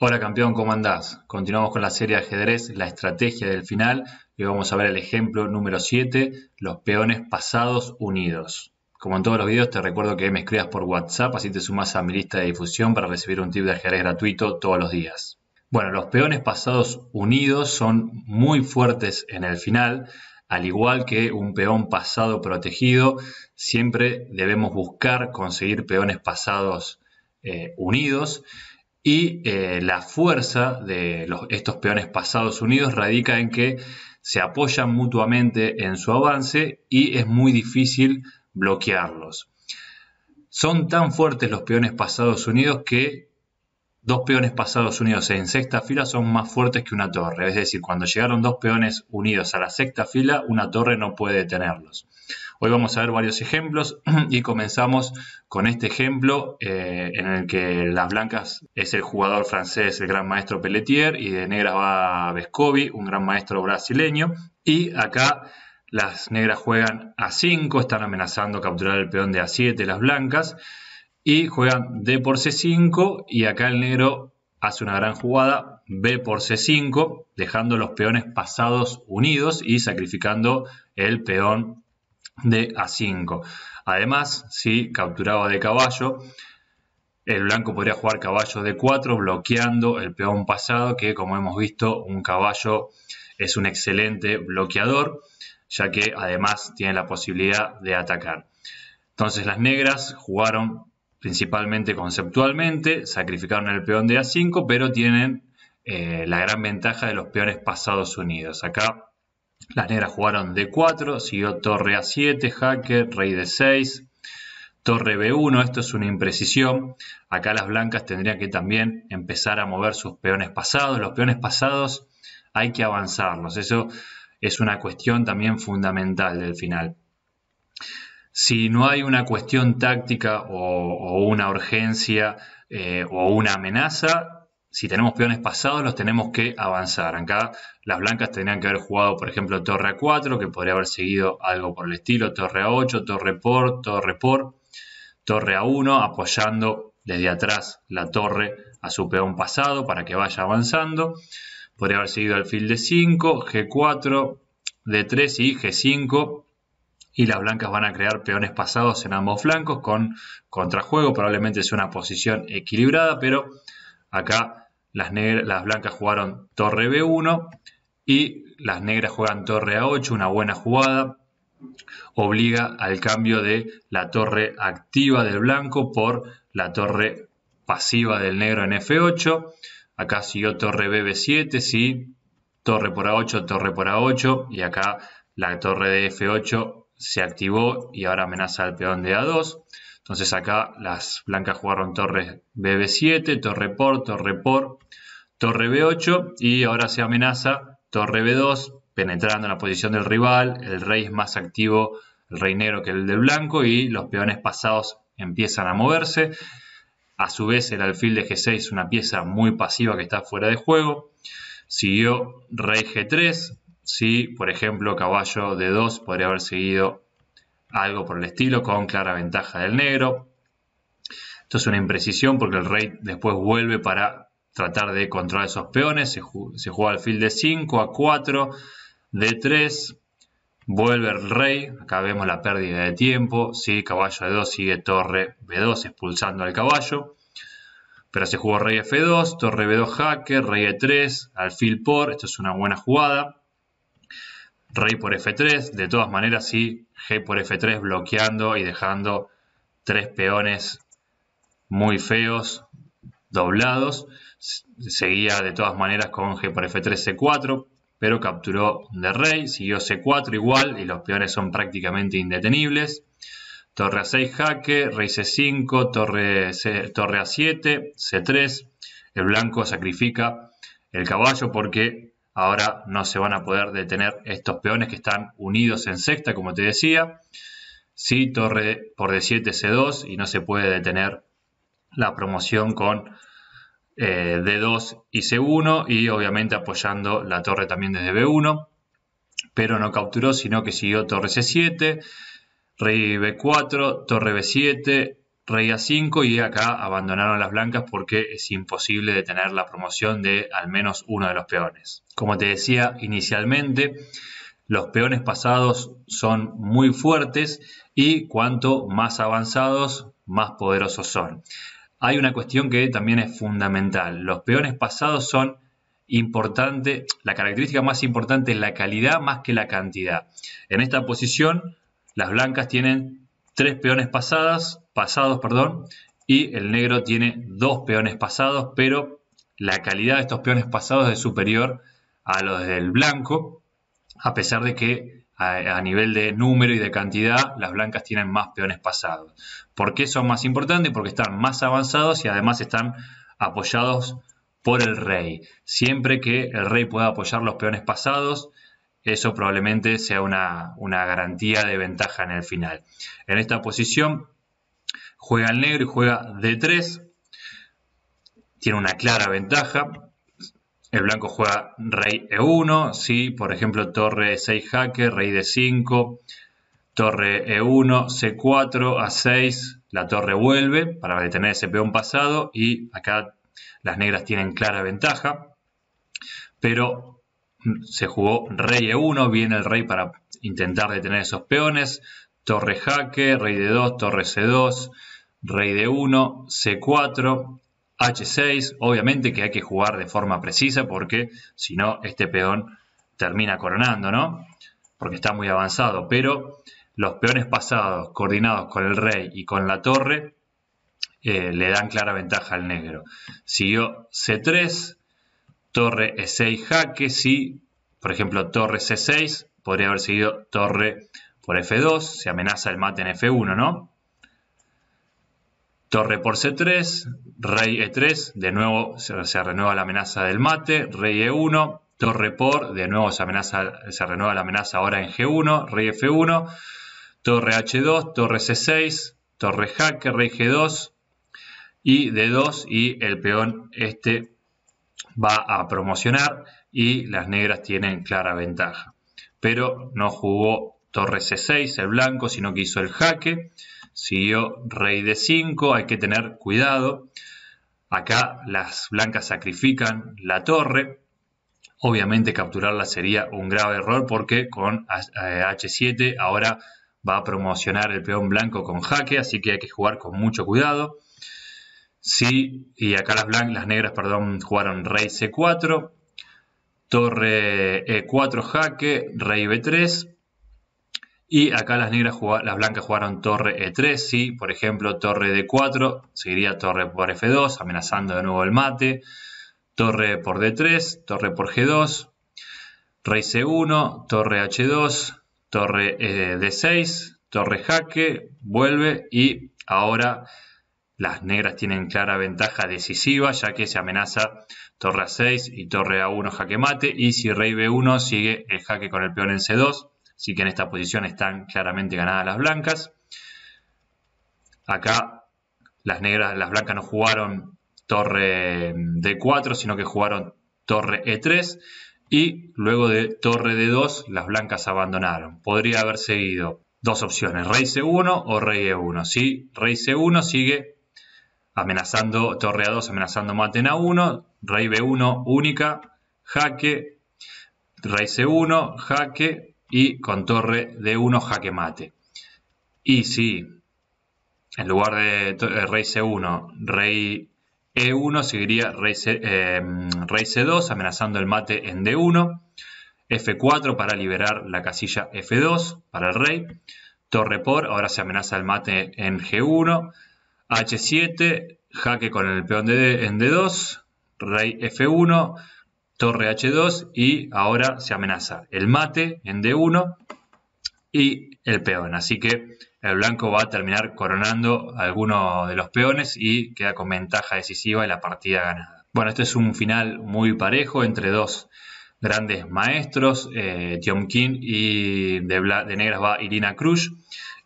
Hola campeón, ¿cómo andás? Continuamos con la serie de ajedrez, la estrategia del final, y vamos a ver el ejemplo número 7, los peones pasados unidos. Como en todos los videos, te recuerdo que me escribas por WhatsApp, así te sumas a mi lista de difusión para recibir un tip de ajedrez gratuito todos los días. Bueno, los peones pasados unidos son muy fuertes en el final, al igual que un peón pasado protegido, siempre debemos buscar conseguir peones pasados eh, unidos y eh, la fuerza de estos peones pasados unidos radica en que se apoyan mutuamente en su avance y es muy difícil bloquearlos. Son tan fuertes los peones pasados unidos que dos peones pasados unidos en sexta fila son más fuertes que una torre. Es decir, cuando llegaron dos peones unidos a la sexta fila, una torre no puede detenerlos. Hoy vamos a ver varios ejemplos y comenzamos con este ejemplo eh, en el que las blancas es el jugador francés, el gran maestro Pelletier, y de negras va Vescovi, un gran maestro brasileño. Y acá las negras juegan a 5, están amenazando capturar el peón de a7 las blancas y juegan D por C5 y acá el negro hace una gran jugada, B por C5, dejando los peones pasados unidos y sacrificando el peón de A5. Además, si capturaba de caballo, el blanco podría jugar caballo de 4 bloqueando el peón pasado, que como hemos visto, un caballo es un excelente bloqueador, ya que además tiene la posibilidad de atacar. Entonces las negras jugaron principalmente conceptualmente, sacrificaron el peón de A5, pero tienen eh, la gran ventaja de los peones pasados unidos. Acá las negras jugaron D4, siguió torre A7, jaque, rey D6, torre B1, esto es una imprecisión. Acá las blancas tendrían que también empezar a mover sus peones pasados. Los peones pasados hay que avanzarlos, eso es una cuestión también fundamental del final si no hay una cuestión táctica o, una urgencia eh, o una amenaza, si tenemos peones pasados, los tenemos que avanzar. Acá las blancas tendrían que haber jugado, por ejemplo, torre A4, que podría haber seguido algo por el estilo, torre A8, torre por, torre por, torre A1, apoyando desde atrás la torre a su peón pasado para que vaya avanzando. Podría haber seguido alfil de 5, G4, D3 y G5 y las blancas van a crear peones pasados en ambos flancos con contrajuego, probablemente es una posición equilibrada, pero acá las, las blancas jugaron torre B1 y las negras juegan torre A8, una buena jugada, obliga al cambio de la torre activa del blanco por la torre pasiva del negro en F8, acá siguió torre b 7 sí, torre por A8, torre por A8 y acá la torre de F8 se activó y ahora amenaza al peón de A2. Entonces acá las blancas jugaron torre BB7, torre por, torre por, torre B8 y ahora se amenaza torre B2 penetrando en la posición del rival, el rey es más activo, el rey negro que el del blanco y los peones pasados empiezan a moverse. A su vez el alfil de G6 una pieza muy pasiva que está fuera de juego. Siguió rey G3, si, por ejemplo, caballo de 2 podría haber seguido algo por el estilo, con clara ventaja del negro. Esto es una imprecisión porque el rey después vuelve para tratar de controlar esos peones. Se, juega al alfil de 5 a 4, de 3, vuelve el rey. Acá vemos la pérdida de tiempo. Sí, caballo de 2 sigue torre B2 expulsando al caballo. Pero se jugó rey F2, torre B2 hacker, rey E3, alfil por. Esto es una buena jugada rey por f3, de todas maneras sí, g por f3 bloqueando y dejando tres peones muy feos, doblados. Seguía de todas maneras con g por f3, c4, pero capturó de rey, siguió c4 igual y los peones son prácticamente indetenibles. Torre a6 jaque, rey c5, torre, torre a7, c3. El blanco sacrifica el caballo porque Ahora no se van a poder detener estos peones que están unidos en sexta, como te decía. Sí, torre por D7, C2 y no se puede detener la promoción con eh, D2 y C1 y obviamente apoyando la torre también desde B1. Pero no capturó, sino que siguió torre C7, rey B4, torre B7, rey a 5 y acá abandonaron las blancas porque es imposible detener la promoción de al menos uno de los peones. Como te decía inicialmente, los peones pasados son muy fuertes y cuanto más avanzados, más poderosos son. Hay una cuestión que también es fundamental. Los peones pasados son importante, la característica más importante es la calidad más que la cantidad. En esta posición, las blancas tienen tres peones pasadas, pasados, perdón, y el negro tiene dos peones pasados, pero la calidad de estos peones pasados es superior a los del blanco, a pesar de que a, nivel de número y de cantidad las blancas tienen más peones pasados. ¿Por qué son más importantes? Porque están más avanzados y además están apoyados por el rey. Siempre que el rey pueda apoyar los peones pasados, eso probablemente sea una, una garantía de ventaja en el final. En esta posición juega el negro y juega D3. Tiene una clara ventaja. El blanco juega rey E1, ¿sí? por ejemplo, torre E6 jaque, rey D5, torre E1, C4, A6, la torre vuelve para detener ese peón pasado y acá las negras tienen clara ventaja, pero se jugó rey E1, viene el rey para intentar detener esos peones, torre jaque, rey de 2, torre c2, rey de 1, c4, h6. Obviamente que hay que jugar de forma precisa porque si no este peón termina coronando, ¿no? Porque está muy avanzado, pero los peones pasados coordinados con el rey y con la torre eh, le dan clara ventaja al negro. Siguió c3, torre e6 jaque, si por ejemplo torre c6 podría haber seguido torre por F2, se amenaza el mate en F1, ¿no? Torre por C3, rey E3, de nuevo se, renueva la amenaza del mate, rey E1, torre por, de nuevo se, amenaza, se renueva la amenaza ahora en G1, rey F1, torre H2, torre C6, torre jaque, rey G2 y D2 y el peón este va a promocionar y las negras tienen clara ventaja. Pero no jugó torre C6, el blanco, sino que hizo el jaque, siguió rey D5, hay que tener cuidado. Acá las blancas sacrifican la torre. Obviamente capturarla sería un grave error porque con H7 eh, ahora va a promocionar el peón blanco con jaque, así que hay que jugar con mucho cuidado. Sí, y acá las, blancas, las negras perdón, jugaron rey C4, torre E4 jaque, rey B3, y acá las negras las blancas jugaron torre E3, ¿sí? por ejemplo, torre D4, seguiría torre por F2, amenazando de nuevo el mate, torre por D3, torre por G2, rey C1, torre H2, torre eh, D6, torre jaque, vuelve y ahora las negras tienen clara ventaja decisiva ya que se amenaza torre A6 y torre A1 jaque mate y si rey B1 sigue el jaque con el peón en C2 Así que en esta posición están claramente ganadas las blancas. Acá las negras, las blancas no jugaron torre mm, D4, sino que jugaron torre E3 y luego de torre D2 las blancas abandonaron. Podría haber seguido dos opciones, rey C1 o rey E1. Si rey C1 sigue amenazando torre A2, amenazando maten A1, rey B1 única, jaque, rey C1, jaque, y con torre de 1 jaque mate. Y si en lugar de eh, rey c1, rey e1 seguiría rey, C, 2 eh, amenazando el mate en d1, f4 para liberar la casilla f2 para el rey, torre por, ahora se amenaza el mate en g1, h7, jaque con el peón de, en d2, rey f1, torre h2 y ahora se amenaza el mate en d1 y el peón. Así que el blanco va a terminar coronando a alguno de los peones y queda con ventaja decisiva y la partida ganada. Bueno, este es un final muy parejo entre dos grandes maestros, eh, King y de, de, negras va Irina Cruz.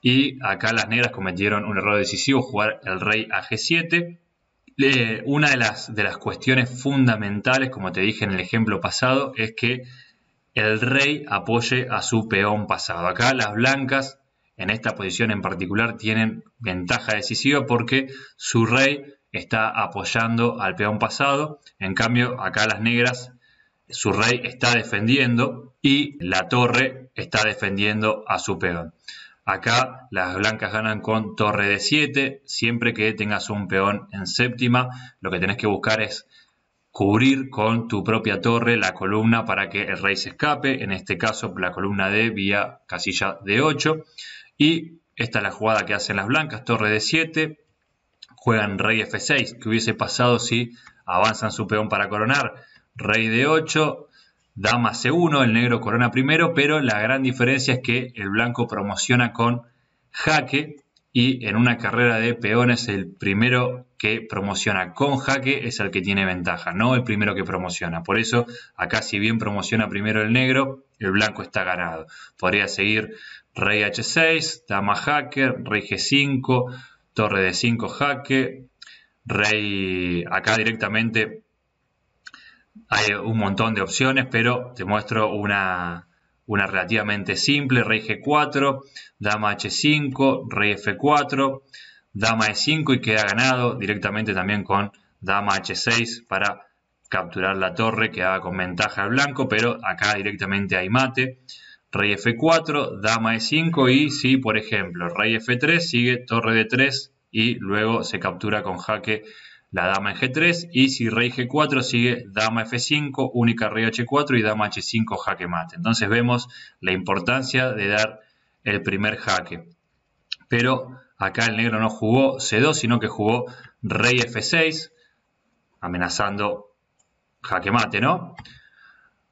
Y acá las negras cometieron un error decisivo, jugar el rey a g7 eh, una de las, de las cuestiones fundamentales, como te dije en el ejemplo pasado, es que el rey apoye a su peón pasado. Acá las blancas, en esta posición en particular, tienen ventaja decisiva porque su rey está apoyando al peón pasado. En cambio, acá las negras, su rey está defendiendo y la torre está defendiendo a su peón. Acá las blancas ganan con torre de 7. Siempre que tengas un peón en séptima, lo que tenés que buscar es cubrir con tu propia torre la columna para que el rey se escape. En este caso, la columna D vía casilla D8. Y esta es la jugada que hacen las blancas, torre de 7. Juegan rey F6. ¿Qué hubiese pasado si avanzan su peón para coronar? Rey de 8 dama C1, el negro corona primero, pero la gran diferencia es que el blanco promociona con jaque y en una carrera de peones el primero que promociona con jaque es el que tiene ventaja, no el primero que promociona. Por eso acá si bien promociona primero el negro, el blanco está ganado. Podría seguir rey h6, dama jaque, rey g5, torre de 5 jaque, rey acá directamente hay un montón de opciones, pero te muestro una, una relativamente simple, rey g4, dama h5, rey f4, dama e5 y queda ganado directamente también con dama h6 para capturar la torre que da con ventaja al blanco, pero acá directamente hay mate, rey f4, dama e5 y si por ejemplo rey f3 sigue torre d3 y luego se captura con jaque la dama en G3 y si rey G4 sigue dama F5, única rey H4 y dama H5 jaque mate. Entonces vemos la importancia de dar el primer jaque. Pero acá el negro no jugó C2, sino que jugó rey F6, amenazando jaque mate, ¿no?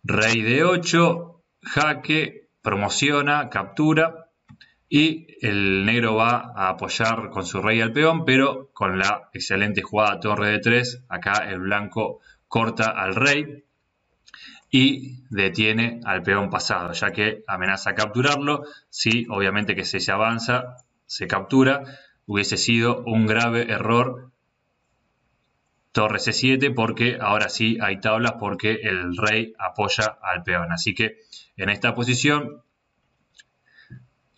Rey D8, jaque, promociona, captura y el negro va a apoyar con su rey al peón, pero con la excelente jugada torre de 3, acá el blanco corta al rey y detiene al peón pasado, ya que amenaza capturarlo, si obviamente que si se avanza, se captura, hubiese sido un grave error torre C7 porque ahora sí hay tablas porque el rey apoya al peón. Así que en esta posición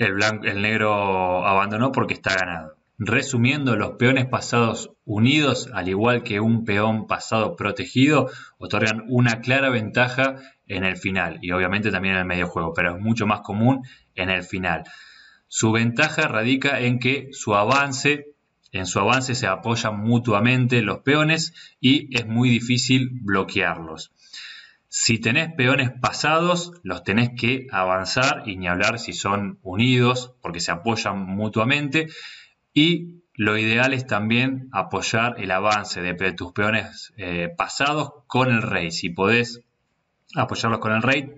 el, negro abandonó porque está ganado. Resumiendo, los peones pasados unidos, al igual que un peón pasado protegido, otorgan una clara ventaja en el final y obviamente también en el medio juego, pero es mucho más común en el final. Su ventaja radica en que su avance, en su avance se apoyan mutuamente los peones y es muy difícil bloquearlos. Si tenés peones pasados, los tenés que avanzar y ni hablar si son unidos, porque se apoyan mutuamente. Y lo ideal es también apoyar el avance de, tus peones eh, pasados con el rey. Si podés apoyarlos con el rey,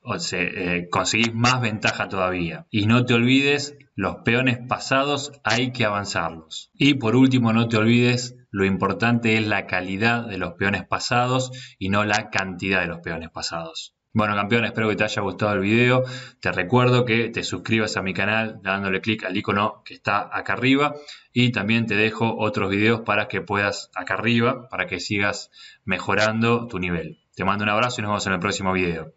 o eh, conseguís más ventaja todavía. Y no te olvides, los peones pasados hay que avanzarlos. Y por último, no te olvides lo importante es la calidad de los peones pasados y no la cantidad de los peones pasados. Bueno campeón, espero que te haya gustado el video. Te recuerdo que te suscribas a mi canal dándole clic al icono que está acá arriba y también te dejo otros videos para que puedas acá arriba, para que sigas mejorando tu nivel. Te mando un abrazo y nos vemos en el próximo video.